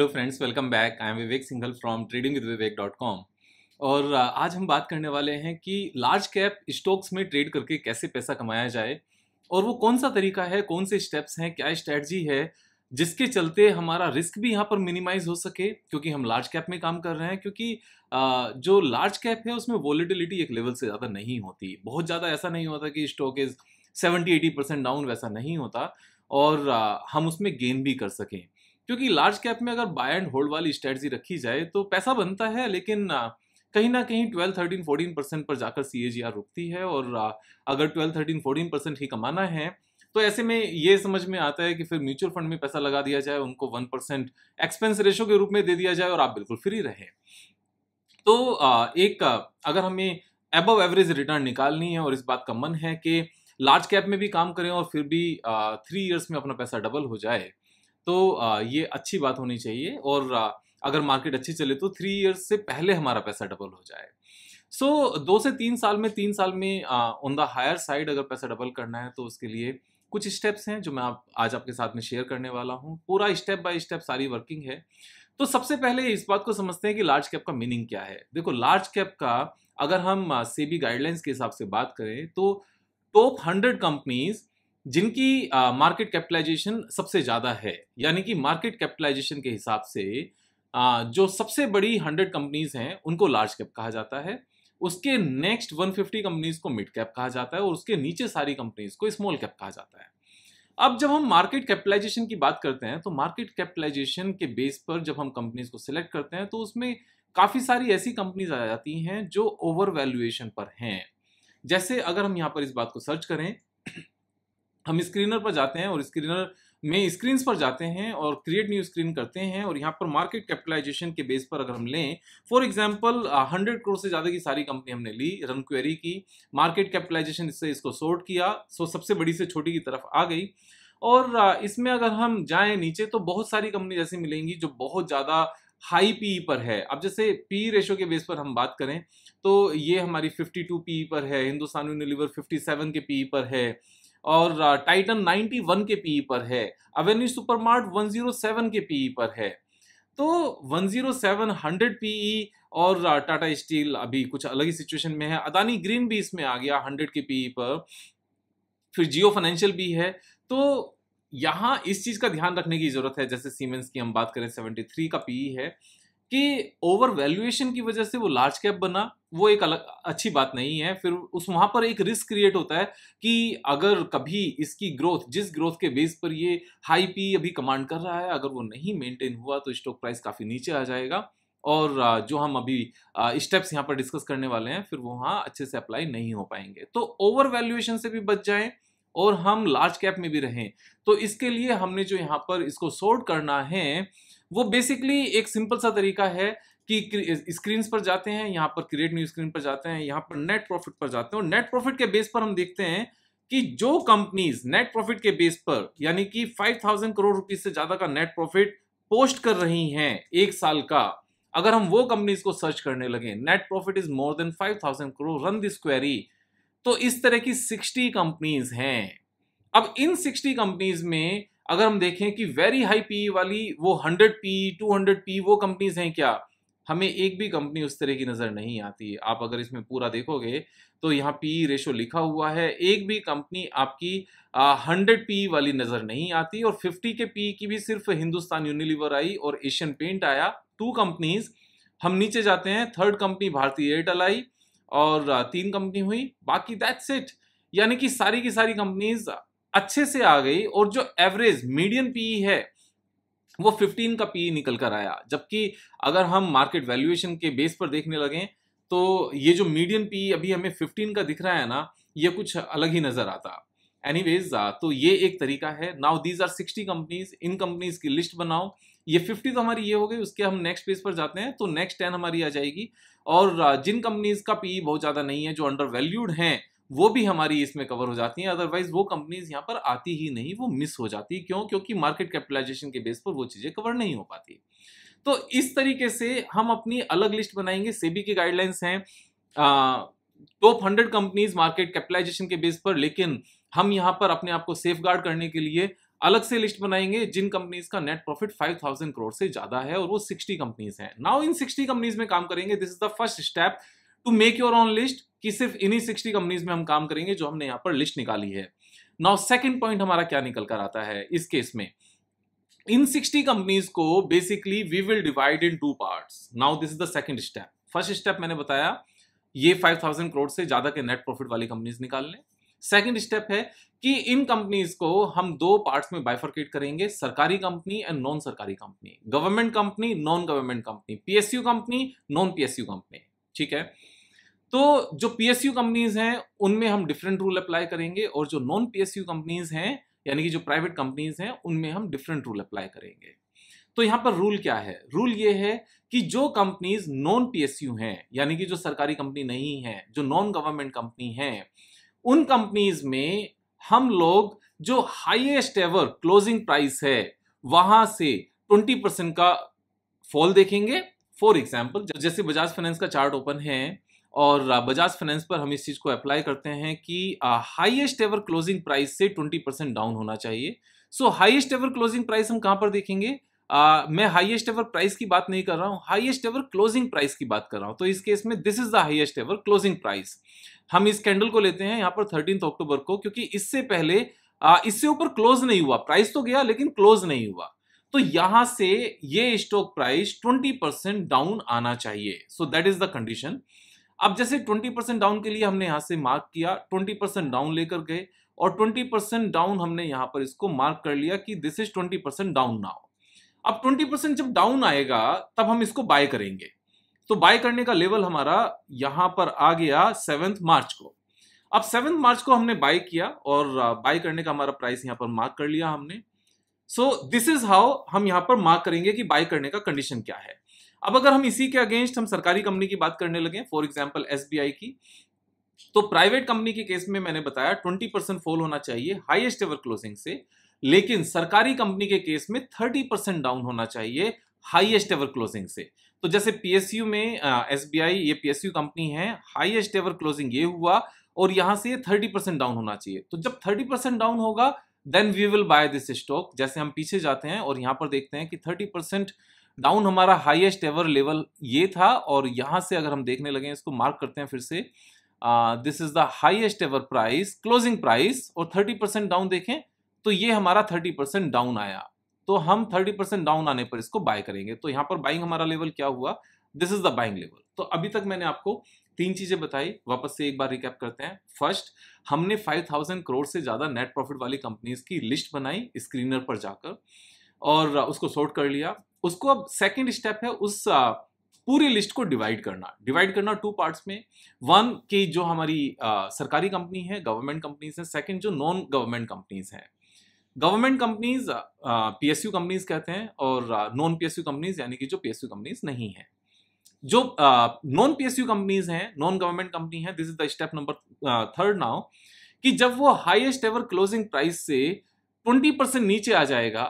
hello friends welcome back I am Vivek Singhal from trading with Vivek dot com और uh, आज हम बात करने वाले हैं कि लार्ज कैप स्टॉक्स में ट्रेड करके कैसे पैसा कमाया जाए और वो कौन सा तरीका है कौन से स्टेप्स हैं क्या स्ट्रेटजी है जिसके चलते हमारा रिस्क भी यहाँ पर मिनिमाइज हो सके क्योंकि हम लार्ज कैप में काम कर रहे हैं क्योंकि uh, जो लार्ज कैप है उसमें वॉलिटिलिटी एक लेवल से ज़्यादा नहीं होती बहुत ज़्यादा ऐसा नहीं होता कि stock is seventy eighty percent down वैसा नहीं होता और uh, हम उसमें गेन भी कर सकें क्योंकि लार्ज कैप में अगर बाय एंड होल्ड वाली स्ट्रेटजी रखी जाए तो पैसा बनता है लेकिन कहीं ना कहीं ट्वेल्व थर्टीन फोर्टीन परसेंट पर जाकर सी आर रुकती है और अगर ट्वेल्व थर्टीन फोर्टीन परसेंट ही कमाना है तो ऐसे में ये समझ में आता है कि फिर म्यूचुअल फंड में पैसा लगा दिया जाए उनको वन परसेंट एक्सपेंस रेशो के रूप में दे दिया जाए और आप बिल्कुल फ्री रहें तो एक अगर हमें एबव एवरेज रिटर्न निकालनी है और इस बात का मन है कि लार्ज कैप में भी काम करें और फिर भी थ्री इयर्स में अपना पैसा डबल हो जाए तो ये अच्छी बात होनी चाहिए और अगर मार्केट अच्छी चले तो थ्री ईयर्स से पहले हमारा पैसा डबल हो जाए सो so, दो से तीन साल में तीन साल में ऑन द हायर साइड अगर पैसा डबल करना है तो उसके लिए कुछ स्टेप्स हैं जो मैं आप आज आपके साथ में शेयर करने वाला हूँ पूरा स्टेप बाय स्टेप सारी वर्किंग है तो सबसे पहले इस बात को समझते हैं कि लार्ज कैप का मीनिंग क्या है देखो लार्ज कैप का अगर हम सेबी गाइडलाइंस के हिसाब से बात करें तो टॉप हंड्रेड कंपनीज जिनकी मार्केट कैपिटलाइजेशन सबसे ज़्यादा है यानी कि मार्केट कैपिटलाइजेशन के हिसाब से आ, जो सबसे बड़ी हंड्रेड कंपनीज हैं उनको लार्ज कैप कहा जाता है उसके नेक्स्ट 150 कंपनीज को मिड कैप कहा जाता है और उसके नीचे सारी कंपनीज को स्मॉल कैप कहा जाता है अब जब हम मार्केट कैपिटलाइजेशन की बात करते हैं तो मार्केट कैपिटलाइजेशन के बेस पर जब हम कंपनीज को सिलेक्ट करते हैं तो उसमें काफ़ी सारी ऐसी कंपनीज आ जाती हैं जो ओवर वैल्यूएशन पर हैं जैसे अगर हम यहाँ पर इस बात को सर्च करें हम स्क्रीनर पर जाते हैं और स्क्रीनर में स्क्रीन पर जाते हैं और क्रिएट न्यू स्क्रीन करते हैं और यहाँ पर मार्केट कैपिटलाइजेशन के बेस पर अगर हम लें फॉर एग्जाम्पल हंड्रेड करोड़ से ज़्यादा की सारी कंपनी हमने ली रन क्वेरी की मार्केट कैपिटलाइजेशन इससे इसको सोर्ट किया सो सबसे बड़ी से छोटी की तरफ आ गई और इसमें अगर हम जाएं नीचे तो बहुत सारी कंपनी जैसी मिलेंगी जो बहुत ज़्यादा हाई पी पर है अब जैसे पी रेशो के बेस पर हम बात करें तो ये हमारी 52 पी पर है हिंदुस्तान यूनिलीवर 57 के पी पर है और टाइटन 91 के पीई e पर है अवेन्यू सुपरमार्ट 107 के पीई e पर है तो 107 100 पीई और टाटा स्टील अभी कुछ अलग ही सिचुएशन में है अदानी ग्रीन भी इसमें आ गया 100 के पीई e पर फिर जियो फाइनेंशियल भी है तो यहाँ इस चीज़ का ध्यान रखने की ज़रूरत है जैसे सीमेंस की हम बात करें 73 का पीई है कि ओवर वैल्यूएशन की वजह से वो लार्ज कैप बना वो एक अलग अच्छी बात नहीं है फिर उस वहां पर एक रिस्क क्रिएट होता है कि अगर कभी इसकी ग्रोथ जिस ग्रोथ के बेस पर ये हाई पी अभी कमांड कर रहा है अगर वो नहीं मेंटेन हुआ तो स्टॉक प्राइस काफ़ी नीचे आ जाएगा और जो हम अभी स्टेप्स यहाँ पर डिस्कस करने वाले हैं फिर वो वहाँ अच्छे से अप्लाई नहीं हो पाएंगे तो ओवर वैल्यूएशन से भी बच जाएं और हम लार्ज कैप में भी रहें तो इसके लिए हमने जो यहाँ पर इसको सोर्ट करना है वो बेसिकली एक सिंपल सा तरीका है कि स्क्रीन पर जाते हैं यहाँ पर क्रिएट न्यू स्क्रीन पर जाते हैं यहाँ पर नेट प्रॉफिट पर जाते हैं और नेट प्रॉफिट के बेस पर हम देखते हैं कि जो कंपनीज नेट प्रॉफिट के बेस पर यानी कि 5000 करोड़ रुपीज से ज्यादा का नेट प्रॉफिट पोस्ट कर रही हैं एक साल का अगर हम वो कंपनीज को सर्च करने लगे net profit is more than 5000 crore run this query तो इस तरह की 60 कंपनीज हैं अब इन 60 कंपनीज में अगर हम देखें कि वेरी हाई पी वाली वो 100 पी 200 पी वो कंपनीज हैं क्या हमें एक भी कंपनी उस तरह की नज़र नहीं आती आप अगर इसमें पूरा देखोगे तो यहाँ पी रेशो लिखा हुआ है एक भी कंपनी आपकी हंड्रेड पी वाली नज़र नहीं आती और फिफ्टी के पी की भी सिर्फ हिंदुस्तान यूनिलीवर आई और एशियन पेंट आया टू कंपनीज हम नीचे जाते हैं थर्ड कंपनी भारतीय एयरटेल आई और तीन कंपनी हुई बाकी दैट्स इट यानी कि सारी की सारी कंपनीज अच्छे से आ गई और जो एवरेज मीडियम पी है वो 15 का पी निकल कर आया जबकि अगर हम मार्केट वैल्यूएशन के बेस पर देखने लगें तो ये जो मीडियम पी अभी हमें 15 का दिख रहा है ना ये कुछ अलग ही नज़र आता एनी तो ये एक तरीका है now these are sixty companies इन कंपनीज की लिस्ट बनाओ ये फिफ्टी तो हमारी ये हो गई उसके हम नेक्स्ट पेज पर जाते हैं तो नेक्स्ट टेन हमारी आ जाएगी और जिन कंपनीज का पी बहुत ज़्यादा नहीं है जो अंडर वैल्यूड हैं वो भी हमारी इसमें कवर हो जाती है अदरवाइज वो कंपनीज यहाँ पर आती ही नहीं वो मिस हो जाती है क्यों क्योंकि मार्केट कैपिटलाइजेशन के बेस पर वो चीज़ें कवर नहीं हो पाती तो इस तरीके से हम अपनी अलग लिस्ट बनाएंगे सेबी की गाइडलाइंस हैं top hundred companies market capitalization के बेस पर लेकिन हम यहाँ पर अपने आप को सेफ गार्ड करने के लिए अलग से लिस्ट बनाएंगे जिन कंपनीज का नेट प्रॉफिट 5000 करोड़ से ज्यादा है और वो 60 कंपनीज हैं नाउ इन 60 कंपनीज में काम करेंगे this is the first step to make your own list कि सिर्फ इन्हीं सिक्सटी कंपनीज में हम काम करेंगे जो हमने यहाँ पर लिस्ट निकाली है नाउ सेकेंड पॉइंट हमारा क्या निकल कर आता है इस केस में इन सिक्सटी कंपनीज को basically we will divide in two parts now this is the second step first step मैंने बताया ये फाइव थाउजेंड करोड़ से ज्यादा के नेट प्रॉफिट वाली कंपनीज निकाल लें सेकेंड स्टेप है कि इन कंपनीज को हम दो पार्ट्स में बाइफर्केट करेंगे सरकारी कंपनी एंड नॉन सरकारी company government company non government company PSU company non PSU company ठीक है तो जो पीएसयू कंपनीज हैं उनमें हम डिफरेंट रूल अप्लाई करेंगे और जो नॉन पीएसयू कंपनीज हैं यानी कि जो प्राइवेट कंपनीज हैं उनमें हम डिफरेंट रूल अप्लाई करेंगे तो यहाँ पर रूल क्या है रूल ये है कि जो कंपनीज नॉन पीएसयू हैं यानी कि जो सरकारी कंपनी नहीं है जो नॉन गवर्नमेंट कंपनी है उन कंपनीज में हम लोग जो हाईएस्ट एवर क्लोजिंग प्राइस है वहां से 20 परसेंट का फॉल देखेंगे फॉर एग्जाम्पल जैसे बजाज फाइनेंस का चार्ट ओपन है और बजाज uh, फाइनेंस पर हम इस चीज़ को अप्लाई करते हैं कि हाईएस्ट एवर क्लोजिंग प्राइस से 20 परसेंट डाउन होना चाहिए so highest ever closing price हम कहां पर देखेंगे आ, uh, मैं हाईएस्ट एवर प्राइस की बात नहीं कर रहा हूं हाईएस्ट एवर क्लोजिंग प्राइस की बात कर रहा हूं तो इस केस में this is the highest ever closing price हम इस कैंडल को लेते हैं यहां पर थर्टीन अक्टूबर को क्योंकि इससे पहले आ, uh, इससे ऊपर क्लोज नहीं हुआ प्राइस तो गया लेकिन क्लोज नहीं हुआ तो यहां से ये स्टॉक प्राइस 20 परसेंट डाउन आना चाहिए so that is the condition अब जैसे 20 परसेंट डाउन के लिए हमने यहां से मार्क किया 20 परसेंट डाउन लेकर गए और 20 परसेंट डाउन हमने यहां पर इसको मार्क कर लिया कि this is 20 percent down now अब 20 परसेंट जब डाउन आएगा तब हम इसको बाय करेंगे तो बाय करने का लेवल हमारा यहां पर आ गया सेवेंथ मार्च को अब सेवेंथ मार्च को हमने बाय किया और बाय uh, करने का हमारा प्राइस यहाँ पर मार्क कर लिया हमने सो दिस इज हाउ हम यहां पर मार्क करेंगे कि बाय करने का कंडीशन क्या है अब अगर हम इसी के अगेंस्ट हम सरकारी कंपनी की बात करने लगे फॉर एग्जाम्पल एस की तो प्राइवेट कंपनी के केस में मैंने बताया ट्वेंटी परसेंट फॉल होना चाहिए हाईएस्ट एवर क्लोजिंग से लेकिन सरकारी कंपनी के केस में थर्टी परसेंट डाउन होना चाहिए हाईएस्ट एवर क्लोजिंग से तो जैसे पीएसयू में एस ये पीएसयू कंपनी है हाईएस्ट एवर क्लोजिंग ये हुआ और यहां से थर्टी परसेंट डाउन होना चाहिए तो जब थर्टी परसेंट डाउन होगा then we will buy this stock जैसे हम पीछे जाते हैं और यहाँ पर देखते हैं कि थर्टी परसेंट डाउन हमारा हाईएस्ट एवर लेवल ये था और यहाँ से अगर हम देखने लगे इसको मार्क करते हैं फिर से this is the highest ever price closing price और थर्टी परसेंट डाउन देखें तो ये हमारा थर्टी परसेंट डाउन आया तो हम थर्टी परसेंट डाउन आने पर इसको बाय करेंगे तो यहाँ पर बाइंग हमारा लेवल क्या हुआ this is the buying level तो अभी तक मैंने आपको तीन चीजें बताई वापस से एक बार रिकैप करते हैं फर्स्ट हमने 5000 करोड़ से ज्यादा नेट प्रॉफिट वाली कंपनीज की लिस्ट बनाई स्क्रीनर पर जाकर और उसको सॉर्ट कर लिया उसको अब सेकंड स्टेप है उस पूरी लिस्ट को डिवाइड करना डिवाइड करना टू पार्ट्स में वन की जो हमारी आ, सरकारी कंपनी है गवर्नमेंट कंपनीज है सेकेंड जो नॉन गवर्नमेंट कंपनीज हैं गवर्नमेंट कंपनीज पीएसयू कंपनीज कहते हैं और नॉन पीएसयू कंपनीज यानी कि जो पीएसयू कंपनीज नहीं है जो नॉन पीएसयू कंपनीज हैं नॉन गवर्नमेंट कंपनी है this is the step number third now कि जब वो हाईएस्ट एवर क्लोजिंग प्राइस से 20 परसेंट नीचे आ जाएगा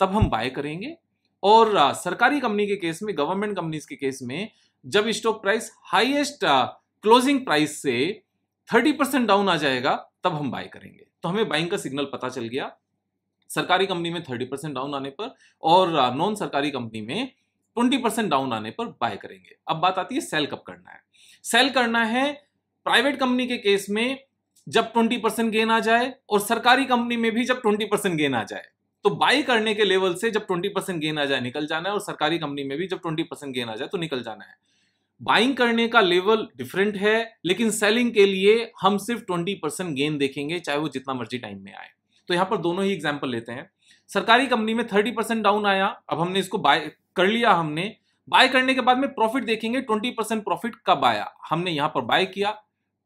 तब हम बाय करेंगे और uh, सरकारी कंपनी के केस में गवर्नमेंट कंपनीज के केस में जब stock price highest closing price से 30 परसेंट डाउन आ जाएगा तब हम बाय करेंगे तो हमें बाइंग का सिग्नल पता चल गया सरकारी कंपनी में 30 परसेंट डाउन आने पर और नॉन सरकारी कंपनी में ट्वेंटी परसेंट डाउन आने पर बाय करेंगे अब बात आती है सेल कब करना है सेल करना है प्राइवेट कंपनी के केस में जब ट्वेंटी परसेंट गेन आ जाए और सरकारी कंपनी में भी जब ट्वेंटी परसेंट गेन आ जाए तो बाई करने के लेवल से जब ट्वेंटी परसेंट गेन आ जाए निकल जाना है और सरकारी कंपनी में भी जब ट्वेंटी परसेंट गेन आ जाए तो निकल जाना है बाइंग करने का लेवल डिफरेंट है लेकिन सेलिंग के लिए हम सिर्फ ट्वेंटी परसेंट गेन देखेंगे चाहे वो जितना मर्जी टाइम में आए तो यहां पर दोनों ही एग्जाम्पल लेते हैं सरकारी कंपनी में थर्टी परसेंट डाउन आया अब हमने इसको बाय कर लिया हमने बाय करने के बाद में प्रॉफिट देखेंगे ट्वेंटी परसेंट प्रॉफिट कब आया हमने यहाँ पर बाय किया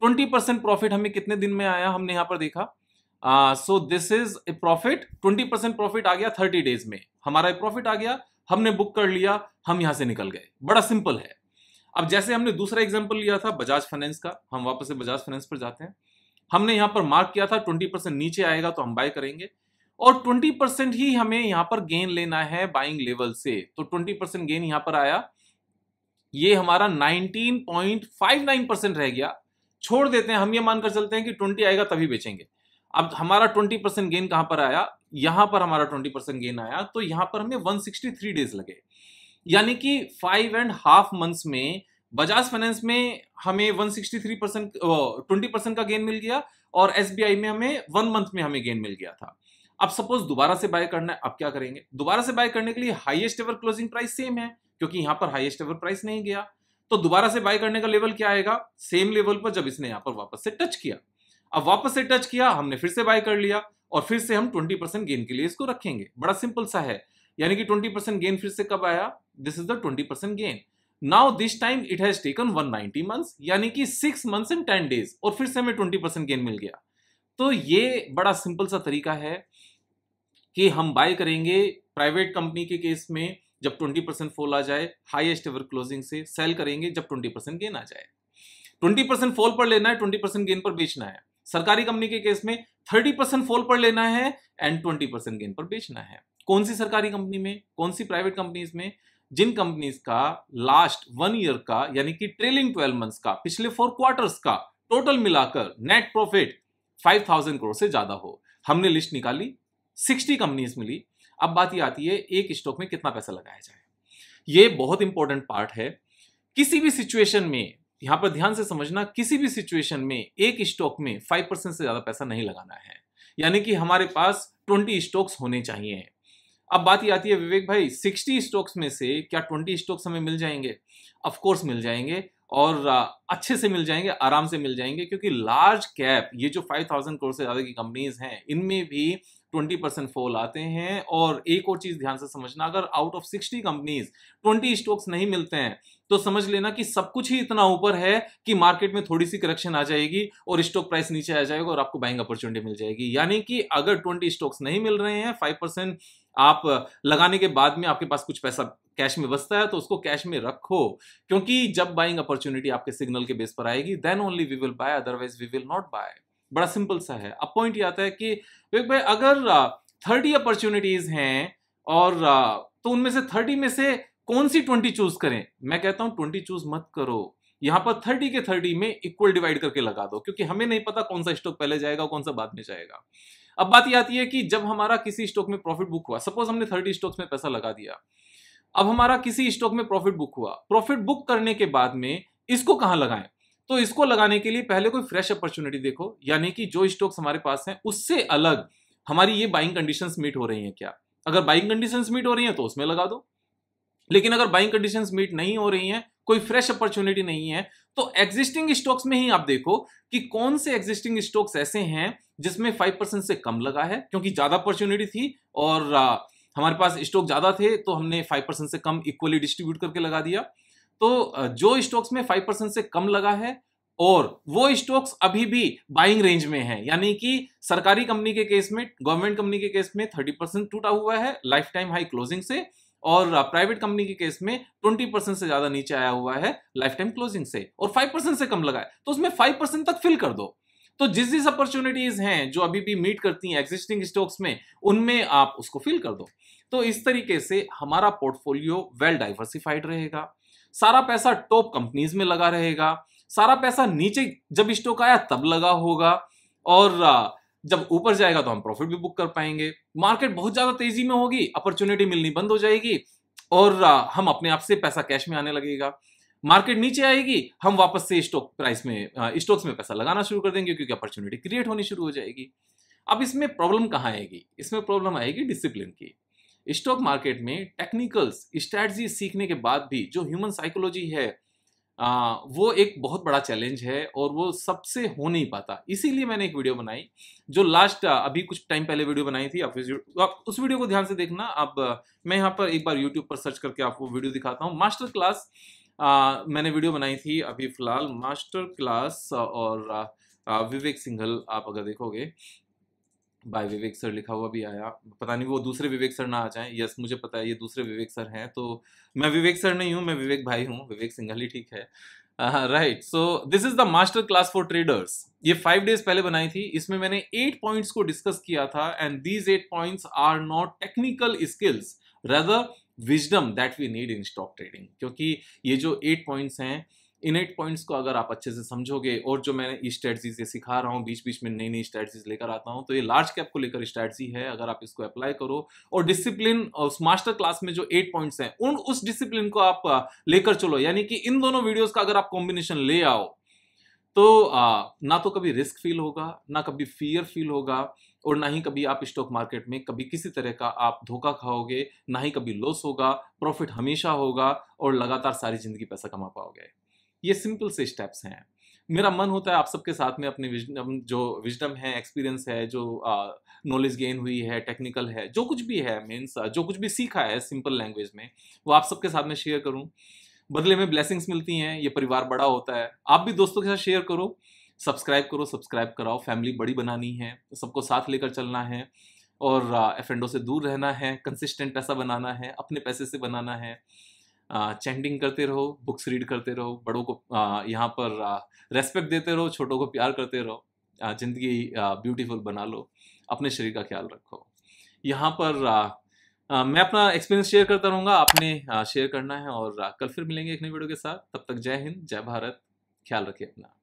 ट्वेंटी परसेंट प्रॉफिट हमें कितने दिन में आया हमने यहाँ पर देखा so this is a profit twenty percent profit आ गया थर्टी डेज में हमारा प्रॉफिट आ गया हमने बुक कर लिया हम यहां से निकल गए बड़ा सिंपल है अब जैसे हमने दूसरा एग्जाम्पल लिया था बजाज फाइनेंस का हम वापस से बजाज फाइनेंस पर जाते हैं हमने यहां पर मार्क किया था ट्वेंटी परसेंट नीचे आएगा तो हम बाय करेंगे और 20 ही हमें यहां पर गेन लेना है बाइंग लेवल से तो 20 परसेंट गेन यहां पर आया ये हमारा 19.59 रह गया छोड़ देते हैं हम ये मानकर चलते हैं कि 20 आएगा तभी बेचेंगे अब हमारा 20 गेन कहां पर आया यहां पर हमारा 20 गेन आया तो यहां पर हमें 163 डेज लगे यानी कि फाइव एंड हाफ मंथ्स में बजाज फाइनेंस में हमें 163 परसेंट ट्वेंटी परसेंट का गेन मिल गया और एस में हमें वन मंथ में हमें गेन मिल गया था अब सपोज दोबारा से बाय करना है अब क्या करेंगे दोबारा से बाय करने के लिए highest ever closing price same है क्योंकि यहां पर हाइएस्ट एवर प्राइस नहीं गया तो दोबारा से बाय करने का लेवल क्या आएगा सेम लेवल पर जब इसने यहां पर वापस से टच किया अब वापस से टच किया हमने फिर से बाय कर लिया और फिर से हम 20% गेन के लिए इसको रखेंगे बड़ा सिंपल सा है यानी कि 20% गेन फिर से कब आया this is the 20% gain now this time it has taken 190 months यानी कि six months and ten days और फिर से हमें 20% गेन मिल गया तो ये बड़ा सिंपल सा तरीका है कि हम बाय करेंगे प्राइवेट कंपनी के केस में जब 20 परसेंट फॉल आ जाए हाईएस्ट एवर क्लोजिंग से सेल करेंगे जब 20 परसेंट गेन आ जाए 20 परसेंट फॉल पर लेना है 20 परसेंट गेन पर बेचना है सरकारी कंपनी के केस में 30 परसेंट फॉल पर लेना है एंड 20 परसेंट गेन पर बेचना है कौन सी सरकारी कंपनी में कौन सी प्राइवेट कंपनीज में जिन कंपनीज का लास्ट वन ईयर का यानी कि ट्रेलिंग ट्वेल्व मंथ्स का पिछले फोर क्वार्टर्स का टोटल मिलाकर नेट प्रॉफिट फाइव करोड़ से ज्यादा हो हमने लिस्ट निकाली सिक्सटी कंपनीज मिली अब बात यह आती है एक स्टॉक में कितना पैसा लगाया जाए ये बहुत इंपॉर्टेंट पार्ट है किसी भी सिचुएशन में यहां पर ध्यान से समझना किसी भी सिचुएशन में एक स्टॉक में फाइव परसेंट से ज्यादा पैसा नहीं लगाना है यानी कि हमारे पास ट्वेंटी स्टॉक्स होने चाहिए अब बात यह आती है विवेक भाई सिक्सटी स्टॉक्स में से क्या ट्वेंटी स्टॉक्स हमें मिल जाएंगे ऑफकोर्स मिल जाएंगे और अच्छे से मिल जाएंगे आराम से मिल जाएंगे क्योंकि लार्ज कैप ये जो थाउजेंड करोड़ से ज़्यादा की कंपनीज हैं इनमें भी ट्वेंटी परसेंट फॉल आते हैं और एक और चीज़ ध्यान से समझना अगर out of sixty companies twenty stocks नहीं मिलते हैं तो समझ लेना कि सब कुछ ही इतना ऊपर है कि मार्केट में थोड़ी सी करेक्शन आ जाएगी और स्टॉक प्राइस नीचे आ जाएगा और आपको बाइंग अपॉर्चुनिटी मिल जाएगी यानी कि अगर ट्वेंटी स्टॉक्स नहीं मिल रहे हैं फाइव परसेंट आप लगाने के बाद में आपके पास कुछ पैसा कैश में बसता है तो उसको कैश में रखो क्योंकि जब बाइंग अपॉर्चुनिटी आपके सिग्नल के बेस पर आएगी then only we will buy otherwise we will not buy बड़ा सिंपल सा है अब पॉइंट ये आता है कि विवेक भाई अगर थर्टी अपॉर्चुनिटीज हैं और तो उनमें से थर्टी में से कौन सी ट्वेंटी चूज करें मैं कहता हूं ट्वेंटी चूज मत करो यहां पर थर्टी के थर्टी में इक्वल डिवाइड करके लगा दो क्योंकि हमें नहीं पता कौन सा स्टॉक पहले जाएगा कौन सा बाद में जाएगा अब बात यह आती है कि जब हमारा किसी स्टॉक में प्रॉफिट बुक हुआ सपोज हमने थर्टी स्टॉक्स में पैसा लगा दिया अब हमारा किसी स्टॉक में प्रॉफिट बुक हुआ प्रॉफिट बुक करने के बाद में इसको कहां लगाएं तो इसको लगाने के लिए पहले कोई फ्रेश अपॉर्चुनिटी देखो यानी कि जो स्टॉक्स हमारे पास हैं उससे अलग हमारी ये बाइंग कंडीशंस मीट हो रही हैं क्या अगर बाइंग कंडीशंस मीट हो रही हैं तो उसमें लगा दो लेकिन अगर बाइंग कंडीशंस मीट नहीं हो रही हैं कोई फ्रेश अपॉर्चुनिटी नहीं है तो एग्जिस्टिंग स्टॉक्स में ही आप देखो कि कौन से एग्जिस्टिंग स्टॉक्स ऐसे हैं जिसमें फाइव परसेंट से कम लगा है क्योंकि ज्यादा अपॉर्चुनिटी थी और हमारे पास स्टॉक ज्यादा थे तो हमने फाइव परसेंट से कम इक्वली डिस्ट्रीब्यूट करके लगा दिया तो जो स्टॉक्स में फाइव परसेंट से कम लगा है और वो स्टॉक्स अभी भी बाइंग रेंज में है यानी कि सरकारी कंपनी के केस में गवर्नमेंट कंपनी के केस में थर्टी परसेंट टूटा हुआ है लाइफ टाइम हाई क्लोजिंग से और प्राइवेट कंपनी के केस में ट्वेंटी परसेंट से ज्यादा नीचे आया हुआ है लाइफ टाइम क्लोजिंग से और फाइव परसेंट से कम लगा है तो उसमें फाइव परसेंट तक फिल कर दो तो जिस जिस अपॉर्चुनिटीज हैं जो अभी भी मीट करती हैं एग्जिस्टिंग स्टॉक्स में उनमें आप उसको फिल कर दो तो इस तरीके से हमारा पोर्टफोलियो वेल डाइवर्सिफाइड रहेगा सारा पैसा टॉप कंपनीज में लगा रहेगा सारा पैसा नीचे जब स्टॉक आया तब लगा होगा और जब ऊपर जाएगा तो हम प्रॉफिट भी बुक कर पाएंगे मार्केट बहुत ज्यादा तेजी में होगी अपॉर्चुनिटी मिलनी बंद हो जाएगी और हम अपने आप से पैसा कैश में आने लगेगा मार्केट नीचे आएगी हम वापस से स्टॉक प्राइस में स्टॉक्स में पैसा लगाना शुरू कर देंगे क्योंकि अपॉर्चुनिटी क्रिएट होनी शुरू हो जाएगी अब इसमें प्रॉब्लम कहाँ आएगी इसमें प्रॉब्लम आएगी डिसिप्लिन की स्टॉक मार्केट में टेक्निकल्स स्ट्रैटी सीखने के बाद भी जो ह्यूमन साइकोलॉजी है आ, वो एक बहुत बड़ा चैलेंज है और वो सबसे हो नहीं पाता इसीलिए मैंने एक वीडियो बनाई जो लास्ट अभी कुछ टाइम पहले वीडियो बनाई थी आप, तो आप उस वीडियो को ध्यान से देखना अब मैं यहाँ पर एक बार यूट्यूब पर सर्च करके आपको वीडियो दिखाता हूँ मास्टर क्लास आ, मैंने वीडियो बनाई थी अभी फिलहाल मास्टर क्लास और आ, विवेक सिंघल आप अगर देखोगे बाय विवेक सर लिखा हुआ भी आया पता नहीं वो दूसरे विवेक सर ना आ जाए यस मुझे पता है ये दूसरे विवेक सर हैं तो मैं विवेक सर नहीं हूँ मैं विवेक भाई हूँ विवेक सिंघल ही ठीक है right so this is the master class for traders ये फाइव डेज पहले बनाई थी इसमें मैंने एट पॉइंट्स को डिस्कस किया था and these eight points are not technical skills rather wisdom that we need in stock trading क्योंकि ये जो एट पॉइंट्स हैं इनेट पॉइंट्स को अगर आप अच्छे से समझोगे और जो मैंने स्ट्रेटजीज ये सिखा रहा हूँ बीच बीच में नई नई स्ट्रेटजीज लेकर आता हूँ तो ये लार्ज कैप को लेकर स्ट्रेटजी है अगर आप इसको अप्लाई करो और डिसिप्लिन उस मास्टर क्लास में जो एट पॉइंट्स हैं उन उस डिसिप्लिन को आप लेकर चलो यानी कि इन दोनों वीडियोज का अगर आप कॉम्बिनेशन ले आओ तो आ, ना तो कभी रिस्क फील होगा ना कभी फियर फील होगा और ना ही कभी आप स्टॉक मार्केट में कभी किसी तरह का आप धोखा खाओगे ना ही कभी लॉस होगा प्रॉफिट हमेशा होगा और लगातार सारी जिंदगी पैसा कमा पाओगे ये सिंपल से स्टेप्स हैं मेरा मन होता है आप सबके साथ में अपने विजडम जो विजडम है एक्सपीरियंस है जो नॉलेज गेन हुई है टेक्निकल है जो कुछ भी है मीन्स जो कुछ भी सीखा है सिंपल लैंग्वेज में वो आप सबके साथ में शेयर करूँ बदले में ब्लेसिंग्स मिलती हैं ये परिवार बड़ा होता है आप भी दोस्तों के साथ शेयर करो सब्सक्राइब करो सब्सक्राइब कराओ फैमिली बड़ी बनानी है सबको साथ लेकर चलना है और एफेंडो से दूर रहना है कंसिस्टेंट पैसा बनाना है अपने पैसे से बनाना है चैंटिंग करते रहो बुक्स रीड करते रहो बड़ों को यहाँ पर रेस्पेक्ट देते रहो छोटों को प्यार करते रहो ज़िंदगी ब्यूटीफुल बना लो अपने शरीर का ख्याल रखो यहाँ पर मैं अपना एक्सपीरियंस शेयर करता रहूँगा आपने शेयर करना है और कल फिर मिलेंगे एक नई वीडियो के साथ तब तक जय हिंद जय भारत ख्याल रखिए अपना